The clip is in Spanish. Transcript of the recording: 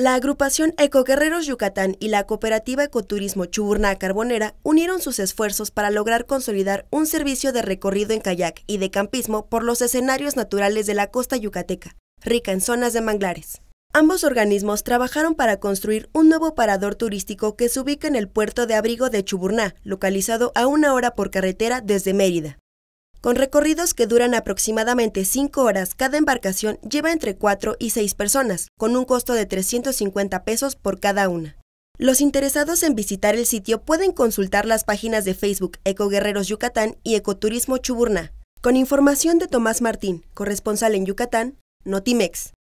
La agrupación Ecoguerreros Yucatán y la cooperativa Ecoturismo Chuburná Carbonera unieron sus esfuerzos para lograr consolidar un servicio de recorrido en kayak y de campismo por los escenarios naturales de la costa yucateca, rica en zonas de manglares. Ambos organismos trabajaron para construir un nuevo parador turístico que se ubica en el puerto de abrigo de Chuburná, localizado a una hora por carretera desde Mérida. Con recorridos que duran aproximadamente 5 horas, cada embarcación lleva entre 4 y 6 personas, con un costo de 350 pesos por cada una. Los interesados en visitar el sitio pueden consultar las páginas de Facebook Eco Guerreros Yucatán y Ecoturismo Chuburná. Con información de Tomás Martín, corresponsal en Yucatán, Notimex.